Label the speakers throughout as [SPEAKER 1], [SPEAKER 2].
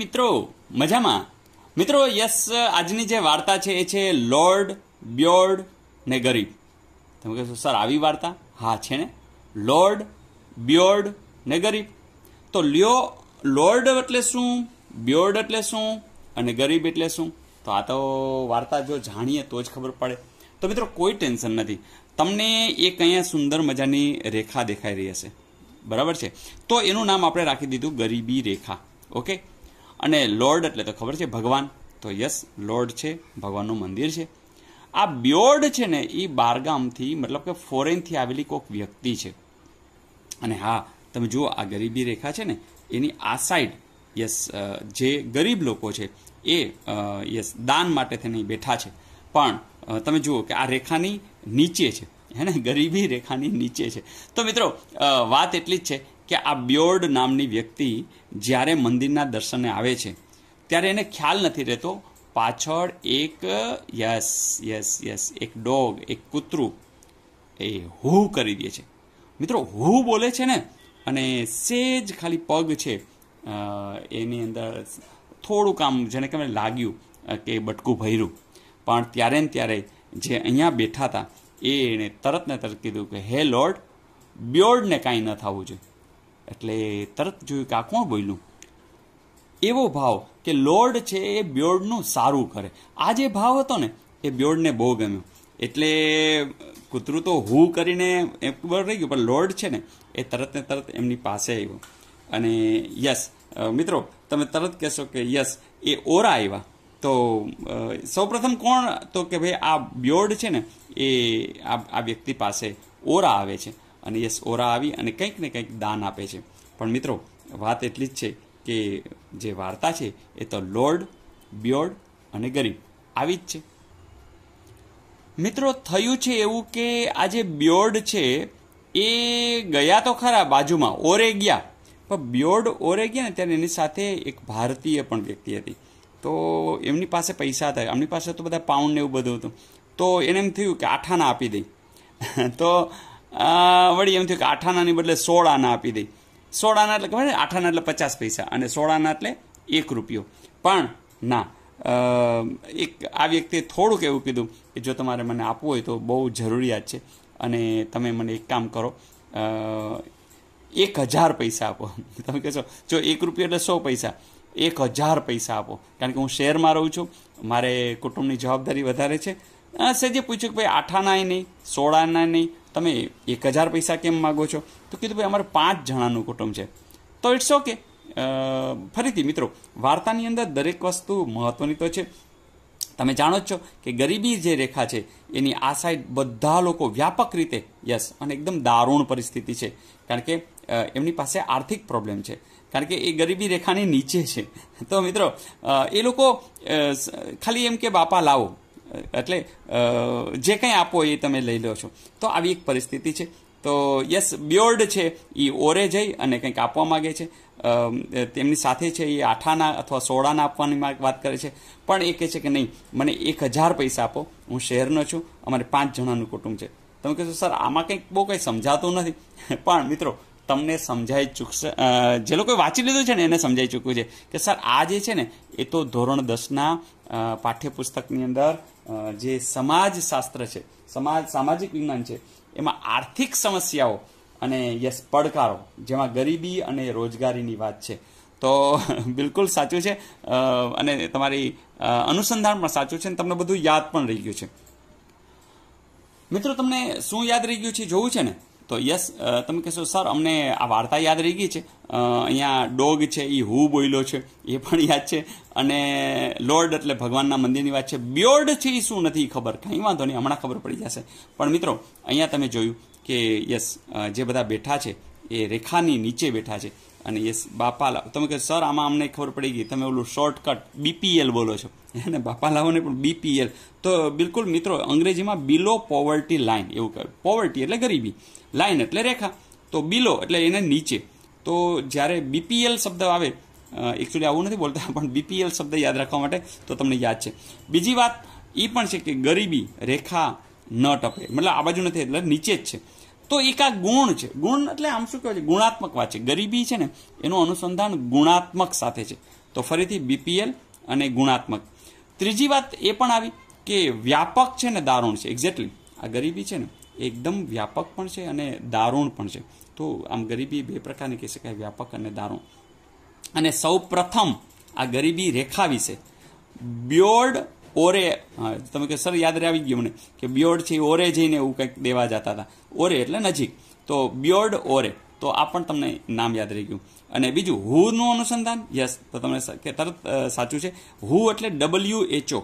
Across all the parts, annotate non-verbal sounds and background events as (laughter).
[SPEAKER 1] મિત્રો મજામાં મિત્રો યસ આજની જે વાર્તા છે એ છે લોર્ડ બ્યોર્ડ ને ગરીબ તમે કહેશો સર આવી વાર્તા હા છે ને લોર્ડ બ્યોર્ડ ને ગરીબ તો લ્યો લોર્ડ એટલે શું બ્યોર્ડ એટલે શું અને ગરીબ એટલે શું તો આ તો વાર્તા જો જાણીએ તો જ ખબર પડે તો મિત્રો કોઈ ટેન્શન નથી તમને એક અહીંયા સુંદર મજાની રેખા દેખાઈ રહી હશે બરાબર છે તો એનું નામ આપણે રાખી દીધું ગરીબી રેખા ઓકે અને લોર્ડ એટલે તો ખબર છે ભગવાન તો યસ લોર્ડ છે ભગવાનનું મંદિર છે આ બ્યોર્ડ છે ને એ બારગામથી મતલબ કે ફોરેનથી આવેલી કોઈક વ્યક્તિ છે અને હા તમે જુઓ આ ગરીબી રેખા છે ને એની આ સાઈડ યસ જે ગરીબ લોકો છે એ યસ દાન માટે થઈને બેઠા છે પણ તમે જુઓ કે આ રેખાની નીચે છે હે ને ગરીબી રેખાની નીચે છે તો મિત્રો વાત એટલી જ છે કે આ બ્યોર્ડ નામની વ્યક્તિ જ્યારે મંદિરના દર્શને આવે છે ત્યારે એને ખ્યાલ નથી રહેતો પાછળ એક યસ યસ યસ એક ડોગ એક કૂતરું એ હુ કરી દે છે મિત્રો હુ બોલે છે ને અને સેજ ખાલી પગ છે એની અંદર થોડું કામ જેને કે લાગ્યું કે બટકું ભર્યું પણ ત્યારે ને ત્યારે જે અહીંયા બેઠા હતા એ એણે તરત ને તરત કીધું કે હે લોર્ડ બ્યોર્ડને કાંઈ ન થવું જોઈએ એટલે તરત જોયું કે આ કોણ બોલ્યું એવો ભાવ કે લોર્ડ છે એ બ્યોર્ડનું સારું કરે આ જે ભાવ હતો ને એ બ્યોર્ડને બહુ ગમ્યો એટલે કૂતરું તો હું કરીને એ રહી ગયું પણ લોર્ડ છે ને એ તરત ને તરત એમની પાસે આવ્યો અને યસ મિત્રો તમે તરત કહેશો કે યસ એ ઓરા આવ્યા તો સૌપ્રથમ કોણ તો કે ભાઈ આ બ્યોર્ડ છે ને એ આ વ્યક્તિ પાસે ઓરા આવે છે અને યસ ઓરા આવી અને કંઈક ને કંઈક દાન આપે છે પણ મિત્રો વાત એટલી જ છે કે જે વાર્તા છે એ તો લોર્ડ બ્યોર્ડ અને ગરીબ આવી જ છે મિત્રો થયું છે એવું કે આ જે બ્યોર્ડ છે એ ગયા તો ખરા બાજુમાં ઓરે ગયા પણ બ્યોર્ડ ઓરે ગયા ને ત્યારે એની સાથે એક ભારતીય પણ વ્યક્તિ હતી તો એમની પાસે પૈસા હતા એમની પાસે તો બધા પાઉન્ડ ને એવું બધું હતું તો એને એમ થયું કે આઠાના આપી દઈ (laughs) તો વળી એમ થયું કે આઠ આનાની બદલે સોળ આના આપી દઈ સોળ આના એટલે ખબર આઠ આના એટલે પચાસ પૈસા અને સોળાના એટલે એક રૂપિયો પણ ના એક આ વ્યક્તિએ થોડુંક એવું કીધું કે જો તમારે મને આપવું હોય તો બહુ જરૂરિયાત છે અને તમે મને એક કામ કરો એક હજાર પૈસા આપો તમે કહેશો જો એક રૂપિયા એટલે સો પૈસા એક હજાર પૈસા આપો કારણ કે હું શહેરમાં રહું છું મારે કુટુંબની જવાબદારી વધારે છે સહેજે પૂછ્યું કે ભાઈ આઠાના નહીં સોળાના નહીં તમે એક હજાર પૈસા કેમ માગો છો તો કીધું ભાઈ અમારે પાંચ જણાનું કુટુંબ છે તો ઇટ્સ ઓકે ફરીથી મિત્રો વાર્તાની અંદર દરેક વસ્તુ મહત્વની તો છે તમે જાણો જ છો કે ગરીબી જે રેખા છે એની આ સાઈડ બધા લોકો વ્યાપક રીતે યસ અને એકદમ દારૂણ પરિસ્થિતિ છે કારણ કે એમની પાસે આર્થિક પ્રોબ્લેમ છે કારણ કે એ ગરીબી રેખાની નીચે છે (laughs) તો મિત્રો એ લોકો ખાલી એમ કે બાપા લાવો એટલે જે કંઈ આપો એ તમે લઈ લો છો તો આવી એક પરિસ્થિતિ છે તો યસ બ્યોર્ડ છે એ ઓરે જઈ અને કંઈક આપવા માગે છે તેમની સાથે છે એ આઠાના અથવા સોળાના આપવાની વાત કરે છે પણ એ કહે છે કે નહીં મને એક હજાર પૈસા આપો હું શહેરનો છું અમારે પાંચ જણાનું કુટુંબ છે તમે કહેશો સર આમાં કંઈક બહુ કંઈ સમજાતું નથી (laughs) પણ મિત્રો તમને સમજાઈ ચૂકશે જે લોકોએ વાંચી લીધું છે ને એને સમજાઈ ચૂક્યું છે કે સર આ જે છે ને એ તો ધોરણ દસના પાઠ્યપુસ્તકની અંદર જે સમાજશાસ્ત્ર છે સમાજ સામાજિક વિજ્ઞાન છે એમાં આર્થિક સમસ્યાઓ અને યસ પડકારો જેમાં ગરીબી અને રોજગારીની વાત છે તો (laughs) બિલકુલ સાચું છે અને તમારી અનુસંધાન પણ સાચું છે અને તમને બધું યાદ પણ રહી ગયું છે મિત્રો તમને શું યાદ રહી ગયું છે જોવું છે ને તો યસ તમે કહેશો સર અમને આ વાર્તા યાદ રહી ગઈ છે અહીંયા ડોગ છે એ હુ બોયલો છે એ પણ યાદ છે અને લોર્ડ એટલે ભગવાનના મંદિરની વાત છે બ્યોર્ડ છે એ શું નથી ખબર કંઈ વાંધો નહીં હમણાં ખબર પડી જશે પણ મિત્રો અહીંયા તમે જોયું કે યસ જે બધા બેઠા છે એ રેખાની નીચે બેઠા છે અને યસ બાપાલા તમે કહો સર આમાં અમને ખબર પડી ગઈ તમે ઓલું શોર્ટકટ બીપીએલ બોલો છો અને બાપાલાઓને પણ બીપીએલ તો બિલકુલ મિત્રો અંગ્રેજીમાં બિલો પોવર્ટી લાઇન એવું કહ્યું પોવર્ટી એટલે ગરીબી લાઈન એટલે રેખા તો બિલો એટલે એને નીચે તો જ્યારે બીપીએલ શબ્દ આવે એકચ્યુઅલી આવું નથી બોલતા પણ બીપીએલ શબ્દ યાદ રાખવા માટે તો તમને યાદ છે બીજી વાત એ પણ છે કે ગરીબી રેખા ન ટપે મતલબ આ બાજુ નથી એટલે નીચે જ છે તો એક આ ગુણ છે ગુણ એટલે આમ શું કહેવાય છે ગુણાત્મક વાત છે ગરીબી છે ને એનું અનુસંધાન ગુણાત્મક સાથે છે તો ફરીથી બીપીએલ અને ગુણાત્મક ત્રીજી વાત એ પણ આવી કે વ્યાપક છે ને દારૂણ છે એક્ઝેક્ટલી આ ગરીબી છે ને એકદમ વ્યાપક પણ છે અને દારૂણ પણ છે તો આમ ગરીબી બે પ્રકારની કહી શકાય વ્યાપક અને દારૂણ અને સૌ પ્રથમ આ ગરીબી રેખા વિશે બ્યોર્ડ ઓરે તમે કે સર યાદ આવી ગયું મને કે બ્યોર્ડ છે ઓરે જઈને એવું કંઈક દેવા જતા હતા ઓરે એટલે નજીક તો બ્યોર્ડ ઓરે તો આ પણ તમને નામ યાદ રહી ગયું અને બીજું હુનું અનુસંધાન યસ તો તમને કે તરત સાચું છે હુ એટલે W H O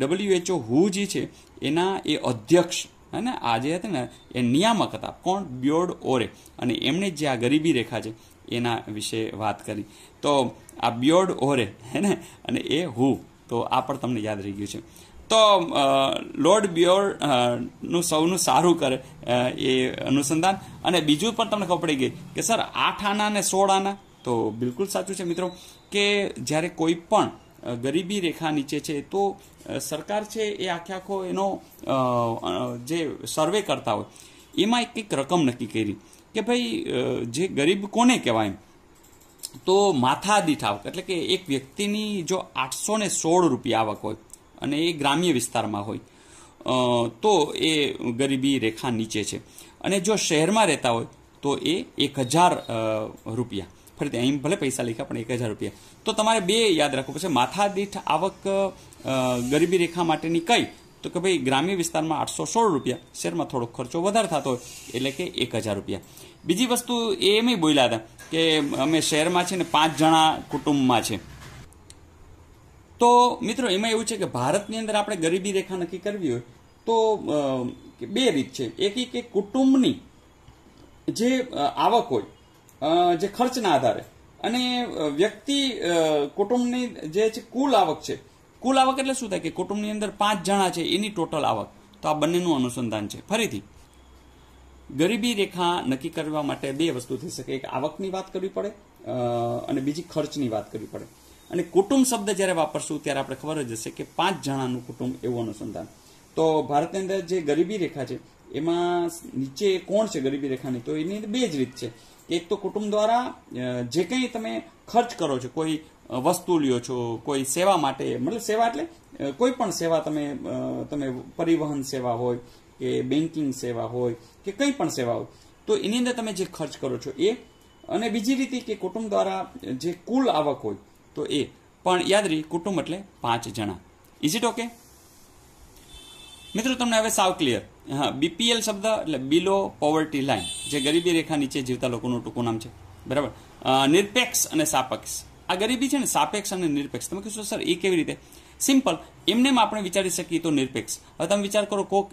[SPEAKER 1] W H O who જે છે એના એ અધ્યક્ષ અને આ જે હતી ને એ નિયામક હતા કોણ બ્યોર્ડ ઓરે અને એમણે જે આ ગરીબી રેખા છે એના વિશે વાત કરી તો આ બ્યોર્ડ ઓરે હે ને અને એ હુ તો આ પણ તમને યાદ રહી ગયું છે તો લોર્ડ બ્યોર નું સૌનું સારું કરે એ અનુસંધાન અને બીજું પણ તમને ખબર પડી ગઈ કે સર આઠ આના ને સોળ આના તો બિલકુલ સાચું છે મિત્રો કે જ્યારે કોઈ પણ ગરીબી રેખા નીચે છે તો સરકાર છે એ આખે આખો એનો જે સર્વે કરતા હોય એમાં એક એક રકમ નક્કી કરી કે ભાઈ જે ગરીબ કોને કહેવાય તો માથા દીઠ આવક એટલે કે એક વ્યક્તિની જો આઠસો ને સોળ રૂપિયા આવક હોય અને એ ગ્રામ્ય વિસ્તારમાં હોય તો એ ગરીબી રેખા નીચે છે અને જો શહેરમાં રહેતા હોય તો એ એક હજાર રૂપિયા ફરીથી અહીં ભલે પૈસા લખ્યા પણ એક હજાર રૂપિયા તો તમારે બે યાદ રાખવું પડશે માથાદીઠ આવક ગરીબી રેખા માટેની કઈ તો કે ભાઈ ગ્રામ્ય વિસ્તારમાં આઠસો સોળ રૂપિયા શહેરમાં થોડો ખર્ચો વધારે થતો હોય એટલે કે એક હજાર રૂપિયા બીજી વસ્તુ એ એમ બોલ્યા હતા કે અમે શહેરમાં છે ને પાંચ જણા કુટુંબમાં છે તો મિત્રો એમાં એવું છે કે ભારતની અંદર આપણે ગરીબી રેખા નક્કી કરવી હોય તો બે રીત છે એક કે કુટુંબની જે આવક હોય જે ખર્ચના આધારે અને વ્યક્તિ કુટુંબની જે છે કુલ આવક છે કુલ આવક એટલે શું થાય કે કુટુંબની અંદર પાંચ જણા છે એની ટોટલ આવક તો આ બંનેનું અનુસંધાન છે ફરીથી ગરીબી રેખા નક્કી કરવા માટે બે વસ્તુ થઈ શકે એક આવકની વાત કરવી પડે અને બીજી ખર્ચની વાત કરવી પડે અને કુટુંબ શબ્દ જ્યારે વાપરશું ત્યારે આપણે ખબર જ હશે કે પાંચ જણાનું કુટુંબ એવું અનુસંધાન તો ભારતની અંદર જે ગરીબી રેખા છે એમાં નીચે કોણ છે ગરીબી રેખાની તો એની બે જ રીત છે એક તો કુટુંબ દ્વારા જે કંઈ તમે ખર્ચ કરો છો કોઈ વસ્તુ લ્યો છો કોઈ સેવા માટે મતલબ સેવા એટલે કોઈ પણ સેવા તમે તમે પરિવહન સેવા હોય કે બેન્કિંગ સેવા હોય કે કંઈ પણ સેવા હોય તો એની અંદર તમે જે ખર્ચ કરો છો એ અને બીજી રીતે કે કુટુંબ દ્વારા જે કુલ આવક હોય તો એ પણ યાદ રહી કુટુંબ એટલે પાંચ જણા ઇઝ ઇટ ઓકે મિત્રો તમને હવે સાવ ક્લિયર હા બીપીએલ શબ્દ એટલે બિલો પોવર્ટી લાઇન જે ગરીબી રેખા નીચે જીવતા લોકોનું ટૂંકું નામ છે બરાબર નિરપેક્ષ અને સાપેક્ષ આ ગરીબી છે ને સાપેક્ષ અને નિરપેક્ષ તમે કહેશો સર એ કેવી રીતે સિમ્પલ એમને આપણે વિચારી શકીએ તો નિરપેક્ષ હવે તમે વિચાર કરો કોક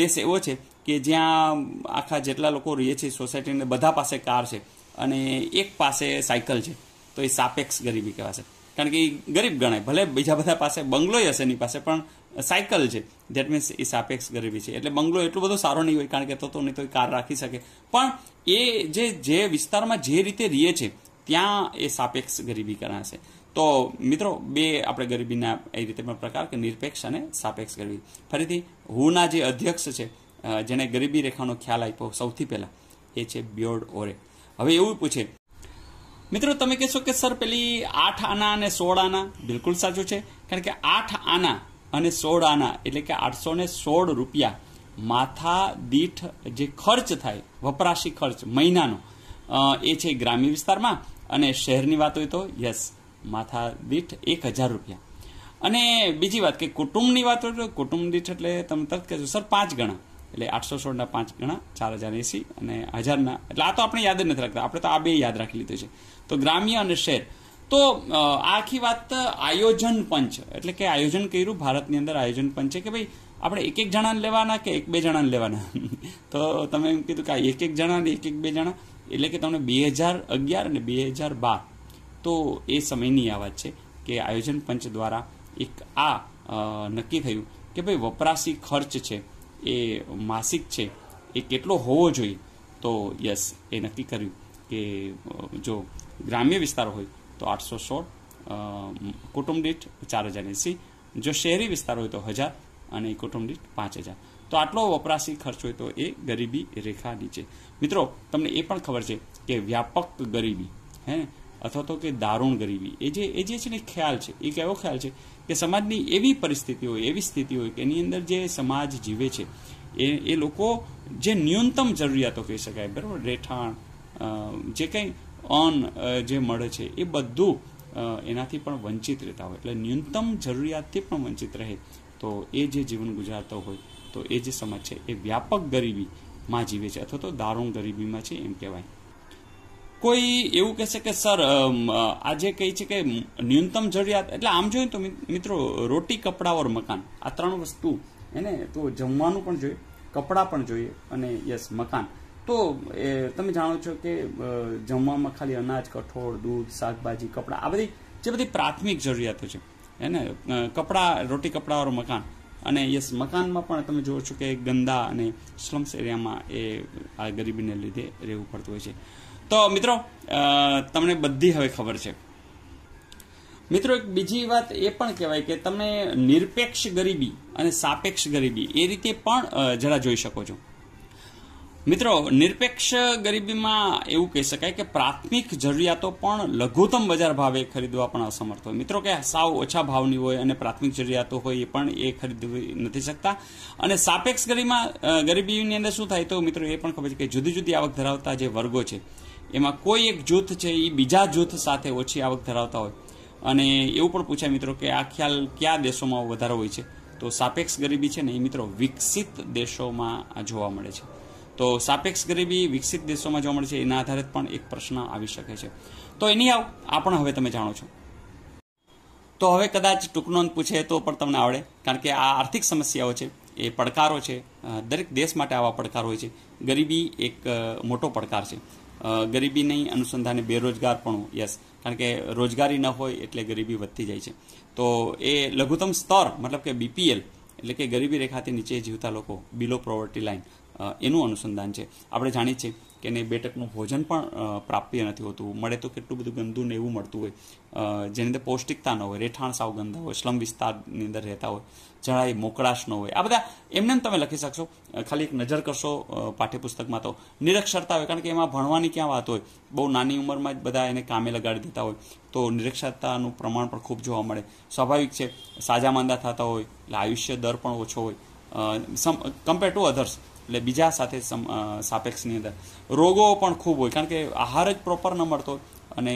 [SPEAKER 1] દેશ એવો છે કે જ્યાં આખા જેટલા લોકો રહીએ છીએ સોસાયટીને બધા પાસે કાર છે અને એક પાસે સાયકલ છે તો એ સાપેક્ષ ગરીબી કહેવાશે કારણ કે એ ગરીબ ગણાય ભલે બીજા બધા પાસે બંગલોય હશે એની પાસે પણ સાયકલ છે દેટ મીન્સ એ સાપેક્ષ ગરીબી છે એટલે બંગલો એટલો બધો સારો નહીં હોય કારણ કે તો તો નહીં તો એ કાર રાખી શકે પણ એ જે જે વિસ્તારમાં જે રીતે રીએ છે ત્યાં એ સાપેક્ષ ગરીબી ગણાશે તો મિત્રો બે આપણે ગરીબીના એ રીતે પણ પ્રકાર કે નિરપેક્ષ અને સાપેક્ષ ગરીબી ફરીથી હુના જે અધ્યક્ષ છે જેણે ગરીબી રેખાનો ખ્યાલ આપ્યો સૌથી પહેલાં એ છે બ્યોર્ડ ઓરે હવે એવું પૂછે મિત્રો તમે કહેશો કે સર પેલી આઠ આના અને સોળ આના બિલકુલ સાચું છે કારણ કે આઠ આના અને સોળ આના એટલે કે આઠસો ને સોળ રૂપિયા માથા દીઠ જે ખર્ચ થાય વપરાશી ખર્ચ મહિનાનો એ છે ગ્રામ્ય વિસ્તારમાં અને શહેરની વાત હોય તો યસ માથા દીઠ એક હજાર રૂપિયા અને બીજી વાત કે કુટુંબની વાત હોય તો કુટુંબ દીઠ એટલે તમે તરત કહેશો સર પાંચ ગણા એટલે આઠસો સોળના પાંચ ગણા ચાર હજાર એસી અને હજારના એટલે આ તો આપણે યાદ જ નથી રાખતા આપણે તો આ બે યાદ રાખી લીધું છે તો ગ્રામ્ય અને શહેર તો આખી વાત આયોજન પંચ એટલે કે આયોજન કર્યું ભારતની અંદર આયોજન પંચ છે કે ભાઈ આપણે એક એક જણાને લેવાના કે એક બે જણાને લેવાના (laughs) તો તમે એમ કીધું કે એક એક જણા ને એક એક બે જણા એટલે કે તમને બે હજાર અગિયાર અને બે હજાર બાર તો એ સમયની આ વાત છે કે આયોજન પંચ દ્વારા એક આ નક્કી થયું કે ભાઈ વપરાશી ખર્ચ છે એ માસિક છે એ કેટલો હોવો જોઈએ તો યસ એ નક્કી કર્યું કે જો ગ્રામ્ય વિસ્તાર હોય તો આઠસો સોળ કુટુંબ દીઠ ચાર હજાર એંસી જો શહેરી વિસ્તાર હોય તો હજાર અને કુટુંબ દીઠ પાંચ હજાર તો આટલો વપરાશી ખર્ચ હોય તો એ ગરીબી રેખા નીચે મિત્રો તમને એ પણ ખબર છે કે વ્યાપક ગરીબી હે અથવા તો કે દારૂણ ગરીબી એ જે એ જે છે ને ખ્યાલ છે એ કેવો ખ્યાલ છે કે સમાજની એવી પરિસ્થિતિ હોય એવી સ્થિતિ હોય કે એની અંદર જે સમાજ જીવે છે એ એ લોકો જે ન્યૂનતમ જરૂરિયાતો કહી શકાય બરાબર રહેઠાણ જે કંઈ ઓન જે મળે છે એ બધું એનાથી પણ વંચિત રહેતા હોય એટલે ન્યૂનતમ જરૂરિયાતથી પણ વંચિત રહે તો એ જે જીવન ગુજારતો હોય તો એ જે સમાજ છે એ વ્યાપક ગરીબીમાં જીવે છે અથવા તો દારૂણ ગરીબીમાં છે એમ કહેવાય કોઈ એવું કહેશે કે સર આજે કહે છે કે ન્યૂનતમ જરૂરિયાત એટલે આમ જોઈએ તો મિત્રો રોટી કપડાં ઓર મકાન આ ત્રણ વસ્તુ એને તો જમવાનું પણ જોઈએ કપડાં પણ જોઈએ અને યસ મકાન તો એ તમે જાણો છો કે જમવામાં ખાલી અનાજ કઠોળ દૂધ શાકભાજી કપડાં આ બધી જે બધી પ્રાથમિક જરૂરિયાતો છે એને કપડાં રોટી કપડાં મકાન અને યસ મકાનમાં પણ તમે જુઓ છો કે ગંદા અને સ્લમ્સ એરિયામાં એ આ ગરીબીને લીધે રહેવું પડતું હોય છે તો મિત્રો તમને બધી હવે ખબર છે મિત્રો એક બીજી વાત એ પણ કહેવાય કે તમે નિરપેક્ષ ગરીબી અને સાપેક્ષ ગરીબી એ રીતે પણ જરા જોઈ શકો છો મિત્રો નિરપેક્ષ ગરીબીમાં એવું કહી શકાય કે પ્રાથમિક જરૂરિયાતો પણ લઘુત્તમ બજાર ભાવે ખરીદવા પણ અસમર્થ હોય મિત્રો કે સાવ ઓછા ભાવની હોય અને પ્રાથમિક જરૂરિયાતો હોય એ પણ એ ખરીદવી નથી શકતા અને સાપેક્ષ ગરીબીમાં ગરીબીની અંદર શું થાય તો મિત્રો એ પણ ખબર છે કે જુદી જુદી આવક ધરાવતા જે વર્ગો છે એમાં કોઈ એક જૂથ છે એ બીજા જૂથ સાથે ઓછી આવક ધરાવતા હોય અને એવું પણ પૂછાય મિત્રો કે આ ખ્યાલ કયા દેશોમાં વધારે હોય છે તો સાપેક્ષ ગરીબી છે ને એ મિત્રો વિકસિત દેશોમાં જોવા મળે છે તો સાપેક્ષ ગરીબી વિકસિત દેશોમાં જોવા મળે છે એના આધારિત પણ એક પ્રશ્ન આવી શકે છે તો એની આ પણ હવે તમે જાણો છો તો હવે કદાચ ટૂંકનો પૂછે તો પણ તમને આવડે કારણ કે આ આર્થિક સમસ્યાઓ છે એ પડકારો છે દરેક દેશ માટે આવા પડકાર હોય છે ગરીબી એક મોટો પડકાર છે ગરીબી નહીં અનુસંધાને બેરોજગાર પણ યસ કારણ કે રોજગારી ન હોય એટલે ગરીબી વધતી જાય છે તો એ લઘુત્તમ સ્તર મતલબ કે બીપીએલ એટલે કે ગરીબી રેખાથી નીચે જીવતા લોકો બિલો પ્રોવર્ટી લાઈન એનું અનુસંધાન છે આપણે જાણીએ છીએ કે એને બેઠકનું ભોજન પણ પ્રાપ્ય નથી હોતું મળે તો કેટલું બધું ગંદુ ને એવું મળતું હોય જેની અંદર પૌષ્ટિકતા ન હોય રેઠાણ સાવ ગંદા હોય સ્લમ વિસ્તારની અંદર રહેતા હોય જરાય મોકળાશ ન હોય આ બધા એમને તમે લખી શકશો ખાલી એક નજર કરશો પાઠ્યપુસ્તકમાં તો નિરક્ષરતા હોય કારણ કે એમાં ભણવાની ક્યાં વાત હોય બહુ નાની ઉંમરમાં જ બધા એને કામે લગાડી દેતા હોય તો નિરક્ષરતાનું પ્રમાણ પણ ખૂબ જોવા મળે સ્વાભાવિક છે સાજા માંદા થતા હોય એટલે આયુષ્ય દર પણ ઓછો હોય કમ્પેર ટુ અધર્સ એટલે બીજા સાથે સાપેક્ષની અંદર રોગો પણ ખૂબ હોય કારણ કે આહાર જ પ્રોપર ન મળતો અને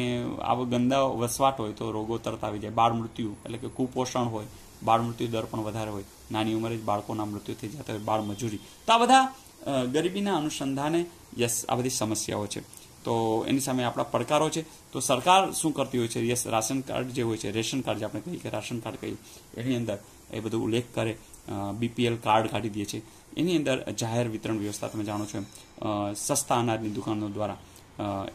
[SPEAKER 1] આવા ગંદા વસવાટ હોય તો રોગો તરત આવી જાય બાળ મૃત્યુ એટલે કે કુપોષણ હોય બાળ મૃત્યુ દર પણ વધારે હોય નાની ઉંમરે જ બાળકોના મૃત્યુ થઈ જતા હોય બાળ મજૂરી તો આ બધા ગરીબીના અનુસંધાને યસ આ બધી સમસ્યાઓ છે તો એની સામે આપણા પડકારો છે તો સરકાર શું કરતી હોય છે યસ રાશન કાર્ડ જે હોય છે રેશન કાર્ડ જે આપણે કહીએ કે રાશન કાર્ડ કહીએ એની અંદર એ બધું ઉલ્લેખ કરે બીપીએલ કાર્ડ કાઢી દે છે એની અંદર જાહેર વિતરણ વ્યવસ્થા તમે જાણો છો સસ્તા અનાજની દુકાનો દ્વારા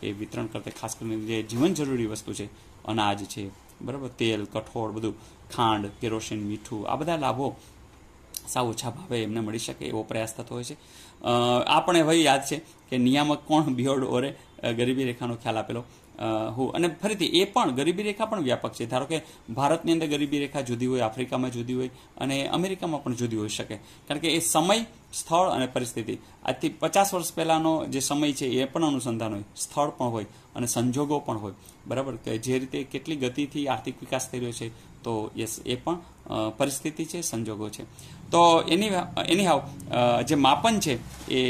[SPEAKER 1] એ વિતરણ કરતા ખાસ કરીને જે જીવન જરૂરી વસ્તુ છે અનાજ છે બરાબર તેલ કઠોળ બધું ખાંડ કેરોસીન મીઠું આ બધા લાભો સાવ ઓછા ભાવે એમને મળી શકે એવો પ્રયાસ થતો હોય છે આપણે ભાઈ યાદ છે કે નિયામક કોણ બિયોડ ઓરે ગરીબી રેખાનો ખ્યાલ આપેલો હું અને ફરીથી એ પણ ગરીબી રેખા પણ વ્યાપક છે ધારો કે ભારતની અંદર ગરીબી રેખા જુદી હોય આફ્રિકામાં જુદી હોય અને અમેરિકામાં પણ જુદી હોઈ શકે કારણ કે એ સમય સ્થળ અને પરિસ્થિતિ આજથી પચાસ વર્ષ પહેલાંનો જે સમય છે એ પણ અનુસંધાન હોય સ્થળ પણ હોય અને સંજોગો પણ હોય બરાબર કે જે રીતે કેટલી ગતિથી આર્થિક વિકાસ થઈ રહ્યો છે તો યસ એ પણ પરિસ્થિતિ છે સંજોગો છે તો એની એની હાવ જે માપન છે એ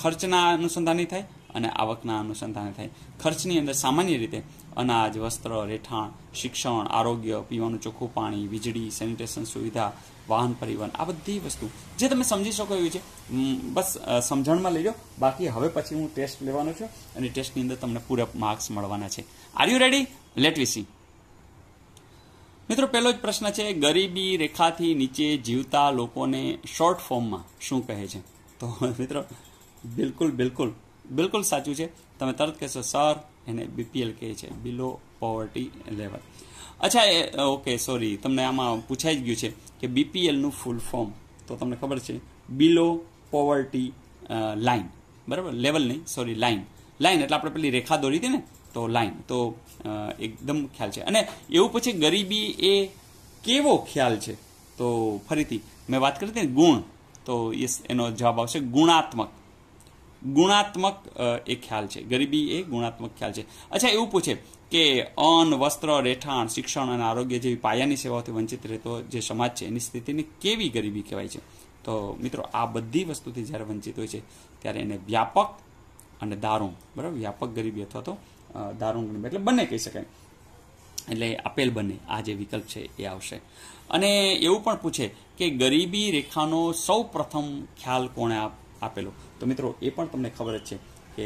[SPEAKER 1] ખર્ચના અનુસંધાની થાય અને આવકના અનુસંધાને થાય ખર્ચની અંદર સામાન્ય રીતે અનાજ વસ્ત્ર રહેઠાણ શિક્ષણ આરોગ્ય પીવાનું ચોખ્ખું પાણી વીજળી સેનિટેશન સુવિધા વાહન પરિવહન આ બધી વસ્તુ જે તમે સમજી શકો એવી છે બસ સમજણમાં લઈ લો બાકી હવે પછી હું ટેસ્ટ લેવાનો છું અને ટેસ્ટની અંદર તમને પૂરા માર્ક્સ મળવાના છે are you ready let we see મિત્રો પહેલો જ પ્રશ્ન છે ગરીબી રેખાથી નીચે જીવતા લોકોને શોર્ટ ફોર્મમાં શું કહે છે તો મિત્રો બિલકુલ બિલકુલ બિલકુલ સાચું છે તમે તરત કહેશો સર એને બીપીએલ કહે છે બિલો પોવર્ટી લેવલ અચ્છા એ ઓકે સોરી તમને આમાં પૂછાઈ જ ગયું છે કે બીપીએલનું ફૂલ ફોર્મ તો તમને ખબર છે બિલો પોવર્ટી લાઇન બરાબર લેવલ નહીં સોરી લાઇન લાઈન એટલે આપણે પેલી રેખા દોરી હતી ને તો લાઇન તો એકદમ ખ્યાલ છે અને એવું પછી ગરીબી એ કેવો ખ્યાલ છે તો ફરીથી મેં વાત કરી હતી ગુણ તો યસ એનો જવાબ આવશે ગુણાત્મક ગુણાત્મક એ ખ્યાલ છે ગરીબી એ ગુણાત્મક ખ્યાલ છે અચ્છા એવું પૂછે કે અન્ન વસ્ત્ર રહેઠાણ શિક્ષણ અને આરોગ્ય જેવી પાયાની સેવાઓથી વંચિત રહેતો જે સમાજ છે એની સ્થિતિને કેવી ગરીબી કહેવાય છે તો મિત્રો આ બધી વસ્તુથી જ્યારે વંચિત હોય છે ત્યારે એને વ્યાપક અને દારૂણ બરાબર વ્યાપક ગરીબી અથવા તો દારૂણ ગરીબી એટલે બંને કહી શકાય એટલે આપેલ બંને આ જે વિકલ્પ છે એ આવશે અને એવું પણ પૂછે કે ગરીબી રેખાનો સૌ પ્રથમ ખ્યાલ કોણે આપ આપેલો તો મિત્રો એ પણ તમને ખબર જ છે કે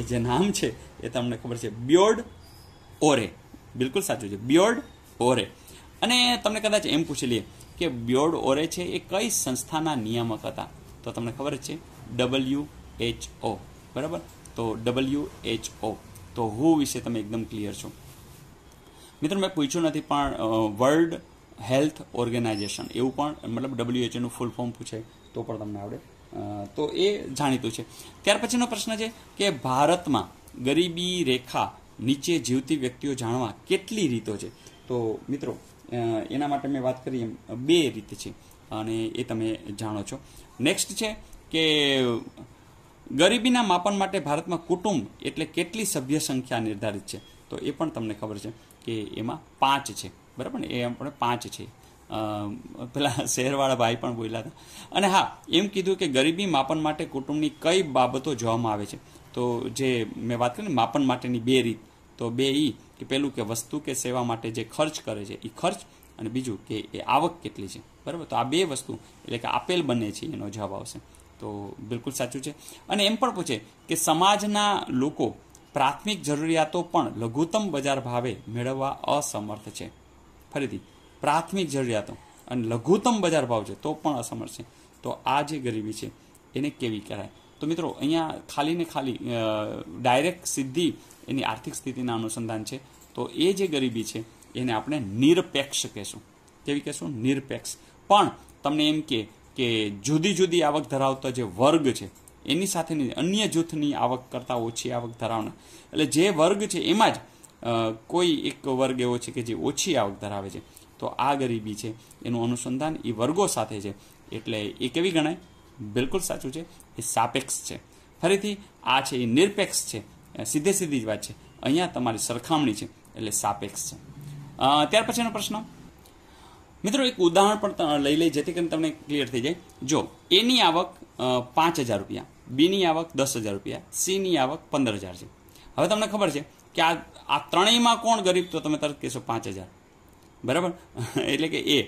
[SPEAKER 1] એ જે નામ છે એ તમને ખબર છે બ્યોર્ડ ઓરે બિલકુલ સાચું છે બ્યોર્ડ ઓરે અને તમને કદાચ એમ પૂછી લઈએ કે બ્યોર્ડ ઓરે છે એ કઈ સંસ્થાના નિયામક હતા તો તમને ખબર જ છે ડબલ્યુ એચ ઓ બરાબર તો ડબલ્યુ એચ ઓ તો હુ વિશે તમે એકદમ ક્લિયર છો મિત્રો મેં પૂછ્યું નથી પણ વર્લ્ડ હેલ્થ ઓર્ગેનાઇઝેશન એવું પણ મતલબ ડબલ્યુએચઓનું ફૂલ ફોર્મ પૂછે તો પણ તમને આવડે તો એ જાણીતું છે ત્યાર પછીનો પ્રશ્ન છે કે ભારતમાં ગરીબી રેખા નીચે જીવતી વ્યક્તિઓ જાણવા કેટલી રીતો છે તો મિત્રો એના માટે મેં વાત કરી એમ બે રીત છે અને એ તમે જાણો છો નેક્સ્ટ છે કે ગરીબીના માપન માટે ભારતમાં કુટુંબ એટલે કેટલી સભ્ય સંખ્યા નિર્ધારિત છે તો એ પણ તમને ખબર છે કે એમાં પાંચ છે બરાબર ને એ પણ પાંચ છે પેલા શહેરવાળા ભાઈ પણ બોલ્યા હતા અને હા એમ કીધું કે ગરીબી માપન માટે કુટુંબની કઈ બાબતો જોવામાં આવે છે તો જે મેં વાત કરી માપન માટેની બે રીત તો બે ઈ કે પેલું કે વસ્તુ કે સેવા માટે જે ખર્ચ કરે છે એ ખર્ચ અને બીજું કે એ આવક કેટલી છે બરાબર તો આ બે વસ્તુ એટલે કે આપેલ બને છે એનો જવાબ આવશે તો બિલકુલ સાચું છે અને એમ પણ પૂછે કે સમાજના લોકો પ્રાથમિક જરૂરિયાતો પણ લઘુત્તમ બજાર ભાવે મેળવવા અસમર્થ છે ફરીથી પ્રાથમિક જરૂરિયાતો અને લઘુત્તમ બજાર ભાવ છે તો પણ અસમર્થ છે તો આ જે ગરીબી છે એને કેવી કરાય તો મિત્રો અહીંયા ખાલી ને ખાલી ડાયરેક્ટ સીધી એની આર્થિક સ્થિતિના અનુસંધાન છે તો એ જે ગરીબી છે એને આપણે નિરપેક્ષ કહેશું કેવી કહેશું નિરપેક્ષ પણ તમને એમ કે કે જુદી જુદી આવક ધરાવતો જે વર્ગ છે એની સાથેની અન્ય જૂથની આવક કરતાં ઓછી આવક ધરાવના એટલે જે વર્ગ છે એમાં જ કોઈ એક વર્ગ એવો છે કે જે ઓછી આવક ધરાવે છે તો આ ગરીબી છે એનું અનુસંધાન એ વર્ગો સાથે છે એટલે એ કેવી ગણાય બિલકુલ સાચું છે એ સાપેક્ષ છે ફરીથી આ છે એ નિરપેક્ષ છે સીધે સીધી જ વાત છે અહીંયા તમારી સરખામણી છે એટલે સાપેક્ષ છે ત્યાર પછીનો પ્રશ્ન મિત્રો એક ઉદાહરણ પણ લઈ લઈ જેથી કરીને તમને ક્લિયર થઈ જાય જો એની આવક પાંચ હજાર રૂપિયા બીની આવક દસ હજાર રૂપિયા સીની આવક પંદર હજાર છે હવે તમને ખબર છે કે આ આ ત્રણેયમાં કોણ ગરીબ તો તમે તરત કહેશો પાંચ હજાર બરાબર (laughs) એટલે કે એ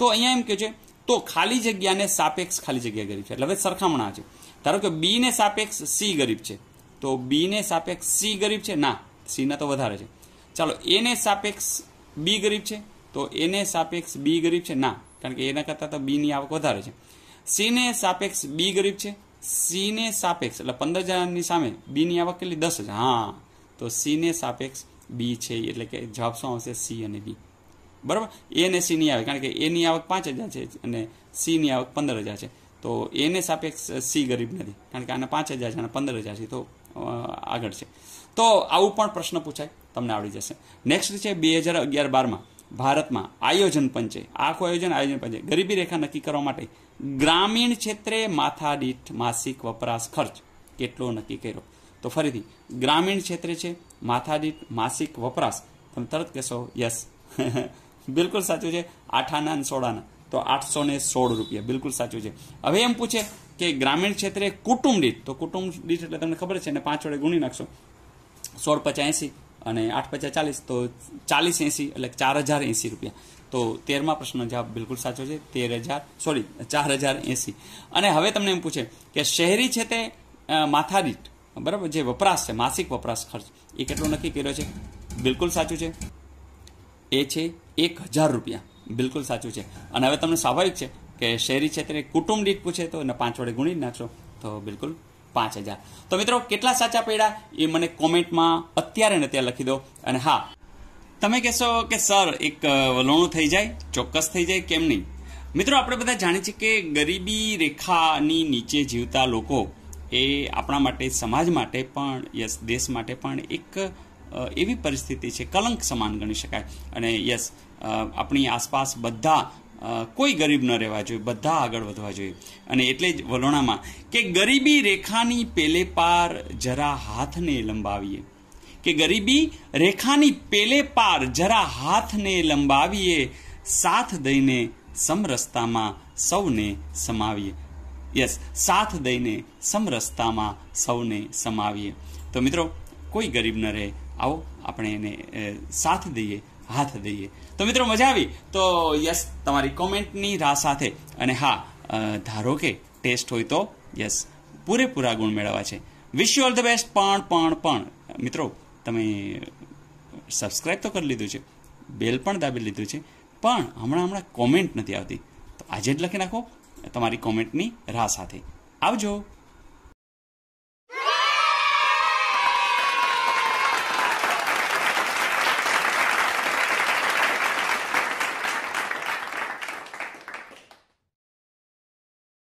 [SPEAKER 1] તો અહીંયા એમ કે છે તો ખાલી જગ્યાને સાપેક્ષ ખાલી જગ્યા ગરીબ છે એટલે હવે સરખામણા છે ધારો કે બી ને સાપેક્ષ સી ગરીબ છે તો બી ને સાપેક્ષ સી ગરીબ છે ના સીના તો વધારે છે ચાલો એને સાપેક્ષ બી ગરીબ છે તો એને સાપેક્ષ બી ગરીબ છે ના કારણ કે એના કરતાં તો બીની આવક વધારે છે સી ને સાપેક્ષ બી ગરીબ છે સી ને સાપેક્ષ એટલે પંદર હજારની સામે બીની આવક કેટલી દસ હજાર હા તો સી ને સાપેક્ષ બી છે એટલે કે જવાબ શું આવશે સી અને બી બરાબર એને સીની આવે કારણ કે એની આવક પાંચ હજાર છે અને સીની આવક પંદર હજાર છે તો એને સાપેક્ષ સી ગરીબ નથી કારણ કે આને પાંચ હજાર છે અને પંદર હજાર છે તો આગળ છે તો આવું પણ પ્રશ્ન પૂછાય તમને આવડી જશે નેક્સ્ટ છે બે હજાર અગિયાર બારમાં ભારતમાં આયોજન પંચે આખું આયોજન આયોજન પંચે ગરીબી રેખા નક્કી કરવા માટે ગ્રામીણ ક્ષેત્રે માથાદીઠ માસિક વપરાશ ખર્ચ કેટલો નક્કી કર્યો તો ફરીથી ગ્રામીણ ક્ષેત્રે છે માથાદીઠ માસિક વપરાશ તમે તરત કહેશો યસ (laughs) બિલકુલ સાચું છે આઠાના અને સોળાના તો આઠસો ને સોળ રૂપિયા બિલકુલ સાચું છે હવે એમ પૂછે કે ગ્રામીણ ક્ષેત્રે કુટુંબ દીઠ તો કુટુંબ દીઠ એટલે તમને ખબર છે ને પાંચ વડે ગુણી નાખશો સોળ પચાસ એંસી અને આઠ પચાસ ચાલીસ તો ચાલીસ એંસી એટલે ચાર હજાર એંસી રૂપિયા તો તેરમા પ્રશ્નનો જવાબ બિલકુલ સાચો છે તેર હજાર સોરી ચાર હજાર એંસી અને હવે તમને એમ પૂછે કે શહેરી છે તે માથા માથાદીઠ બરાબર જે વપરાશ છે માસિક વપરાશ ખર્ચ એ કેટલો નક્કી કર્યો છે બિલકુલ સાચું છે એ છે એક હજાર રૂપિયા બિલકુલ સાચું છે અને હવે તમને સ્વાભાવિક છે કે શહેરી ક્ષેત્રે કુટુંબ દીઠ પૂછે તો એને પાંચ વડે ગુણી નાખશો તો બિલકુલ પાંચ હજાર તો મિત્રો કેટલા સાચા પડ્યા એ મને કોમેન્ટમાં અત્યારે ને ત્યાં લખી દો અને હા તમે કહેશો કે સર એક વલણું થઈ જાય ચોક્કસ થઈ જાય કેમ નહીં મિત્રો આપણે બધા જાણીએ છીએ કે ગરીબી રેખાની નીચે જીવતા લોકો એ આપણા માટે સમાજ માટે પણ યસ દેશ માટે પણ એક એવી પરિસ્થિતિ છે કલંક સમાન ગણી શકાય અને યસ આપણી આસપાસ બધા કોઈ ગરીબ ન રહેવા જોઈએ બધા આગળ વધવા જોઈએ અને એટલે જ વલોણામાં કે ગરીબી રેખાની પેલે પાર જરા હાથને લંબાવીએ કે ગરીબી રેખાની પેલે પાર જરા હાથને લંબાવીએ સાથ દઈને સમરસ્તામાં સૌને સમાવીએ યસ સાથ દઈને સમરસ્તામાં સૌને સમાવીએ તો મિત્રો કોઈ ગરીબ ન રહે આવો આપણે એને સાથ દઈએ હાથ દઈએ તો મિત્રો મજા આવી તો યસ તમારી કોમેન્ટની રાહ સાથે અને હા ધારો કે ટેસ્ટ હોય તો યસ પૂરેપૂરા ગુણ મેળવવા છે wish you all the best પણ પણ પણ મિત્રો તમે સબસ્ક્રાઇબ તો કરી લીધું છે બેલ પણ દાબી લીધું છે પણ હમણાં હમણાં કોમેન્ટ નથી આવતી તો આજે જ લખી નાખો તમારી કોમેન્ટની રાહ સાથે આવજો